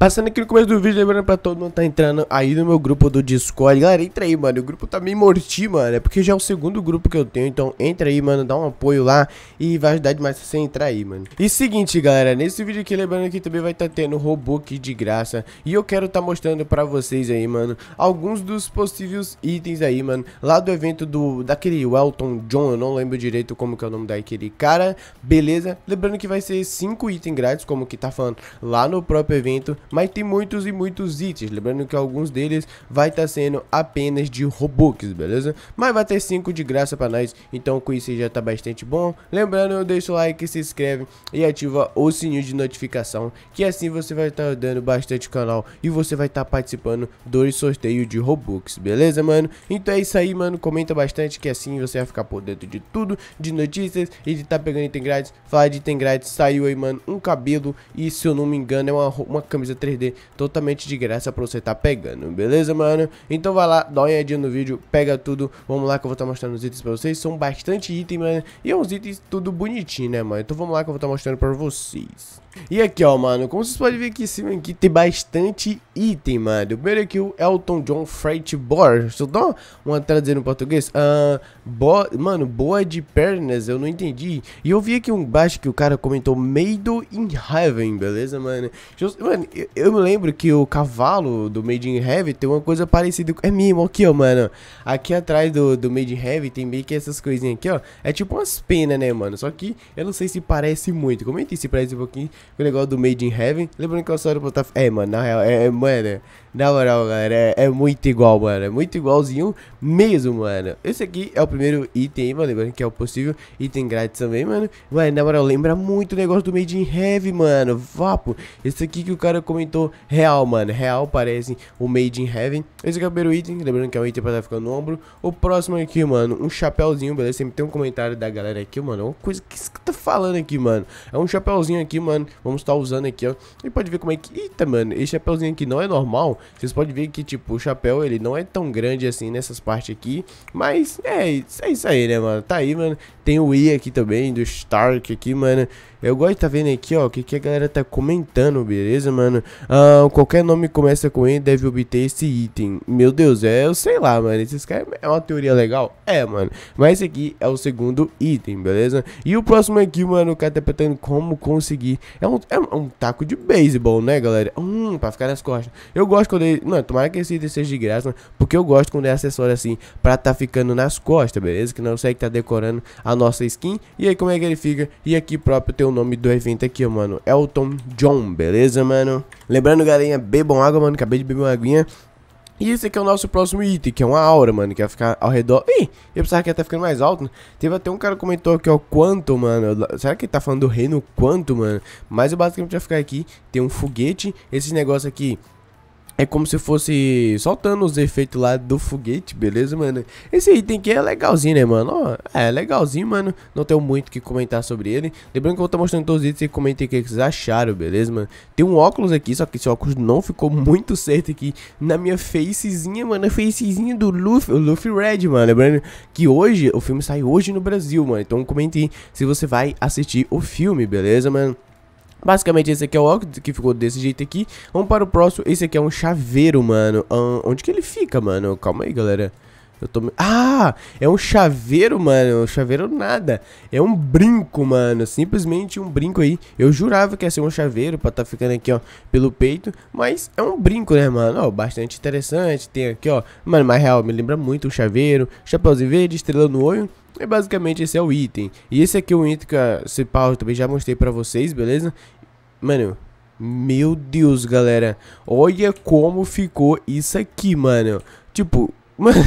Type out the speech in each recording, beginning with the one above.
Passando aqui no começo do vídeo, lembrando pra todo mundo tá entrando aí no meu grupo do Discord. Galera, entra aí, mano. O grupo tá meio morti, mano. É porque já é o segundo grupo que eu tenho. Então entra aí, mano. Dá um apoio lá e vai ajudar demais você entrar aí, mano. E seguinte, galera. Nesse vídeo aqui, lembrando que também vai estar tá tendo aqui de graça. E eu quero tá mostrando pra vocês aí, mano, alguns dos possíveis itens aí, mano. Lá do evento do daquele Elton John, eu não lembro direito como que é o nome daquele cara. Beleza? Lembrando que vai ser 5 itens grátis, como que tá falando lá no próprio evento mas tem muitos e muitos itens, lembrando que alguns deles vai estar tá sendo apenas de Robux, beleza? Mas vai ter 5 de graça pra nós, então com isso já tá bastante bom. Lembrando, deixa o like, se inscreve e ativa o sininho de notificação, que assim você vai estar tá ajudando bastante o canal e você vai estar tá participando do sorteio de Robux, beleza, mano? Então é isso aí, mano, comenta bastante que assim você vai ficar por dentro de tudo, de notícias e de tá pegando item grátis. Falar de item grátis, saiu aí, mano, um cabelo e se eu não me engano é uma, uma camiseta 3D totalmente de graça pra você tá pegando, beleza, mano? Então vai lá, dá uma olhadinha no vídeo, pega tudo, vamos lá que eu vou estar tá mostrando os itens pra vocês, são bastante itens, mano, e é uns itens tudo bonitinho, né, mano? Então vamos lá que eu vou estar tá mostrando pra vocês. E aqui, ó, mano, como vocês podem ver aqui em cima, aqui tem bastante item, mano. O primeiro aqui, o Elton John Freight Board. Deixa eu dar uma tradução no português. Ah, bo mano, boa de pernas, eu não entendi. E eu vi aqui um baixo que o cara comentou Made in Heaven, beleza, mano? mano, eu, eu me lembro que o cavalo do Made in Heaven tem uma coisa parecida com... É mesmo, aqui, ó, mano. Aqui atrás do, do Made in Heaven tem meio que essas coisinhas aqui, ó. É tipo umas penas, né, mano? Só que eu não sei se parece muito. Comenta se parece um pouquinho o negócio do Made in Heaven. Lembrando que o é só botar. É, mano, na real, é, é mano. Na moral, galera, é, é, muito igual, mano. É muito igualzinho mesmo, mano. Esse aqui é o primeiro item, mano. Lembrando que é o possível item grátis também, mano. Mas, na moral, lembra muito o negócio do Made in Heavy, mano. Vapo. Esse aqui que o cara comentou, real, mano. Real parece o Made in Heaven. Esse aqui é o primeiro item. Lembrando que é um item pra estar tá ficando no ombro. O próximo aqui, mano, um chapéuzinho, beleza? Sempre tem um comentário da galera aqui, mano. Uma coisa que você tá falando aqui, mano. É um chapéuzinho aqui, mano. Vamos estar tá usando aqui, ó. E pode ver como é que... Eita, mano. Esse chapéuzinho aqui não é normal. Vocês podem ver que, tipo, o chapéu, ele não é tão grande assim nessas partes aqui. Mas, é, é isso aí, né, mano? Tá aí, mano. Tem o I aqui também, do Stark aqui, mano. Eu gosto de tá vendo aqui, ó, o que, que a galera tá comentando, beleza, mano? Ah, qualquer nome que começa com E deve obter esse item. Meu Deus, é, eu sei lá, mano. Esses caras é uma teoria legal? É, mano. Mas esse aqui é o segundo item, beleza? E o próximo aqui, mano, o cara tá perguntando como conseguir. É um, é um taco de beisebol, né, galera? Hum, pra ficar nas costas. Eu gosto quando ele... Mano, tomara que esse item seja de graça, mano, porque eu gosto quando é acessório assim pra tá ficando nas costas, beleza? Que não sei que tá decorando a nossa skin. E aí, como é que ele fica? E aqui próprio tem um o nome do evento aqui, mano. Elton John, beleza, mano? Lembrando, galerinha, bebam água, mano. Acabei de beber uma aguinha. E esse aqui é o nosso próximo item, que é uma aura, mano, que vai ficar ao redor... Ih, eu pensava que ia estar ficando mais alto, né? Teve até um cara que comentou aqui, ó, quanto, mano... Será que ele tá falando do reino quanto, mano? Mas eu basicamente vai ficar aqui, tem um foguete, esse negócio aqui... É como se fosse soltando os efeitos lá do foguete, beleza, mano? Esse item aqui é legalzinho, né, mano? Ó, é legalzinho, mano. Não tenho muito o que comentar sobre ele. Lembrando que eu vou estar tá mostrando todos os itens e comentem o que vocês acharam, beleza, mano? Tem um óculos aqui, só que esse óculos não ficou muito certo aqui na minha facezinha, mano. A facezinha do Luffy, o Luffy Red, mano. Lembrando que hoje, o filme sai hoje no Brasil, mano. Então comentem se você vai assistir o filme, beleza, mano? Basicamente esse aqui é o óculos que ficou desse jeito aqui. Vamos para o próximo. Esse aqui é um chaveiro, mano. Um, ah, onde que ele fica, mano? Calma aí, galera. Eu tô... Ah, é um chaveiro, mano. chaveiro nada. É um brinco, mano. Simplesmente um brinco aí. Eu jurava que ia ser um chaveiro pra tá ficando aqui, ó, pelo peito. Mas é um brinco, né, mano? Ó, bastante interessante. Tem aqui, ó. Mano, mas real, me lembra muito um chaveiro. Chapeuzinho verde, estrela no olho. E é basicamente esse é o item. E esse aqui é o item que a Cipower também já mostrei pra vocês, beleza? Mano, meu Deus, galera. Olha como ficou isso aqui, mano. Tipo, Mano,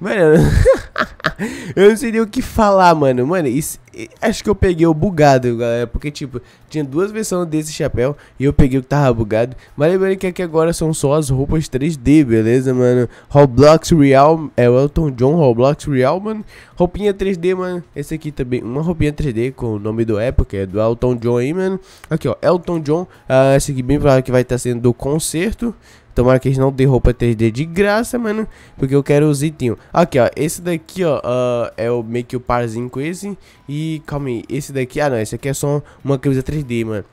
mano, eu não sei nem o que falar, mano. Mano, isso, acho que eu peguei o bugado, galera. Porque, tipo, tinha duas versões desse chapéu e eu peguei o que tava bugado. Mas lembrando que aqui agora são só as roupas 3D, beleza, mano? Roblox Real, é o Elton John Roblox Real, mano. Roupinha 3D, mano. Esse aqui também, uma roupinha 3D com o nome do época, é do Elton John aí, mano. Aqui, ó, Elton John. Uh, esse aqui bem provável que vai estar tá sendo do concerto. Tomara que eles não dê roupa 3D de graça, mano. Porque eu quero os itinhos. Aqui, ó. Esse daqui, ó. Uh, é o, meio que o parzinho com esse. E, calma aí. Esse daqui... Ah, não. Esse aqui é só uma camisa 3D, mano.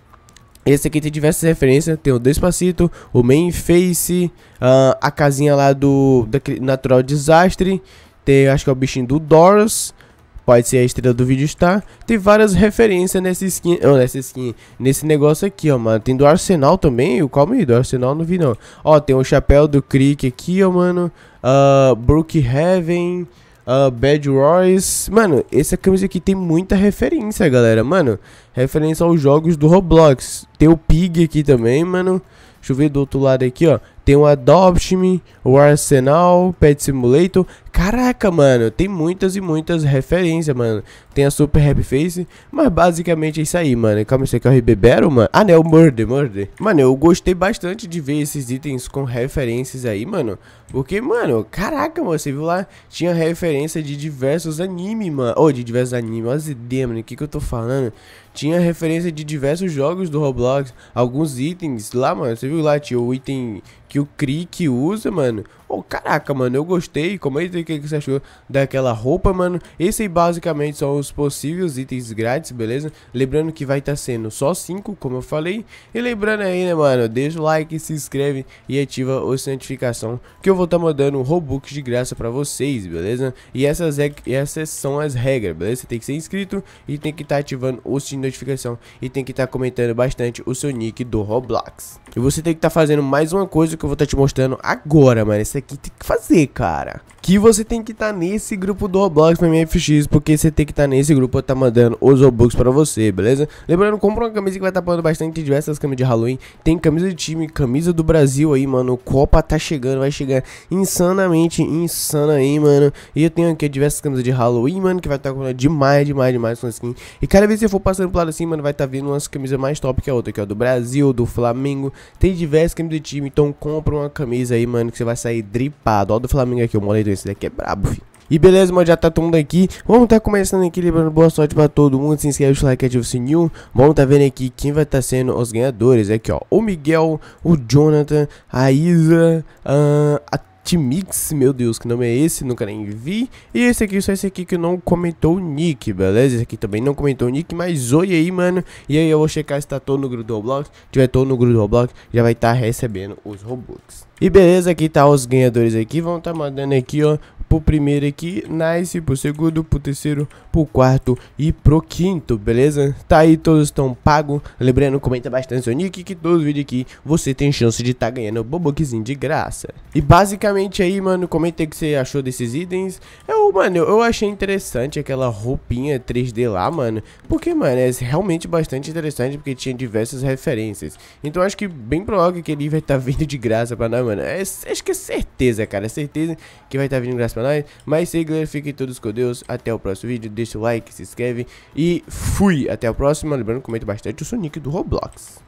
Esse aqui tem diversas referências, tem o Despacito, o Main Face, uh, ah, a casinha lá do Natural Desastre, tem acho que é o bichinho do Doros pode ser a estrela do vídeo está. Tem várias referências nesse skin, oh, nessa skin, nesse negócio aqui, ó, mano. Tem do Arsenal também, o calma aí, do Arsenal não vi não. Ó, tem o chapéu do Crick aqui, ó, mano. Uh, ah, Brookhaven, uh, ah, Bad Royce. Mano, essa camisa aqui tem muita referência, galera, mano. Referência aos jogos do Roblox. Tem o Pig aqui também, mano. Deixa eu ver do outro lado aqui, ó. Tem o Adopt Me, o Arsenal, Pet Simulator. Caraca, mano, tem muitas e muitas referências, mano. Tem a Super Happy Face, mas basicamente é isso aí, mano. Calma, esse aqui é o RB Battle, mano? Ah, não, é o Murder, Murder. Mano, eu gostei bastante de ver esses itens com referências aí, mano. Porque, mano, caraca, mano, você viu lá? Tinha referência de diversos animes, mano. Ou oh, de diversos animes, olha as mano, o que que eu tô falando? Tinha referência de diversos jogos do Roblox, alguns itens lá, mano. Você viu lá, tinha o item que o Cric usa, mano. Oh, caraca, mano, eu gostei. Comenta é aí o que você achou daquela roupa, mano. Esse aí basicamente são os possíveis itens grátis, beleza? Lembrando que vai estar tá sendo só 5, como eu falei. E lembrando aí, né, mano, deixa o like, se inscreve e ativa o notificação que eu vou estar tá mandando Robux de graça pra vocês, beleza? E essas, é, essas são as regras, beleza? Você tem que ser inscrito e tem que estar tá ativando o sininho de notificação e tem que estar tá comentando bastante o seu nick do Roblox. E você tem que estar tá fazendo mais uma coisa que eu vou estar tá te mostrando agora, mano. Isso aqui tem que fazer, cara. Que você tem que estar tá nesse grupo do Roblox pra MFX, porque você tem que estar tá nesse grupo eu estar mandando os Robux pra você, beleza? Lembrando, compra uma camisa que vai estar tá pondo bastante diversas camisas de Halloween. Tem camisa de time, camisa do Brasil aí, mano. Copa tá chegando, vai chegar insanamente insana aí, mano. E eu tenho aqui diversas camisas de Halloween, mano, que vai estar tá demais, demais, demais com skin. E cada vez que você for passando pro lado assim, mano, vai estar vendo umas camisas mais top que a outra, que é do Brasil, do Flamengo. Tem diversas camisas de time, então com compra uma camisa aí, mano, que você vai sair dripado. Ó do Flamengo aqui, o moleiro, esse daqui é brabo, filho. E beleza, mano, já tá todo mundo aqui. Vamos tá começando aqui, lembrando, boa sorte pra todo mundo. Se inscreve, deixa o like, ativa o sininho. Vamos tá vendo aqui quem vai tá sendo os ganhadores. Aqui, ó, o Miguel, o Jonathan, a Isa, a T-Mix, meu Deus, que nome é esse? Nunca nem vi. E esse aqui, só esse aqui que não comentou o nick, beleza? Esse aqui também não comentou o nick, mas oi aí, mano. E aí eu vou checar se tá todo no grupo do Roblox. Se tiver todo no grupo do Roblox, já vai estar tá recebendo os Robux. E beleza, aqui tá os ganhadores aqui. Vão tá mandando aqui, ó, pro primeiro aqui, nice, pro segundo, pro terceiro, pro quarto e pro quinto, beleza? Tá aí, todos estão pagos. Lembrando, comenta bastante seu nick, que todo vídeo aqui você tem chance de tá ganhando boboquezinho de graça. E basicamente Primeiramente aí, mano, comenta o que você achou desses itens. Eu, é mano, eu achei interessante aquela roupinha 3D lá, mano. Porque, mano, é realmente bastante interessante porque tinha diversas referências. Então acho que bem provável que ele vai estar tá vindo de graça pra nós, mano. É, acho que é certeza, cara. É certeza que vai estar tá vindo de graça pra nós. Mas sei, galera, fiquem todos com Deus. Até o próximo vídeo. Deixa o like, se inscreve e fui. Até o próximo. Lembrando, comenta bastante. Eu sou o Nick do Roblox.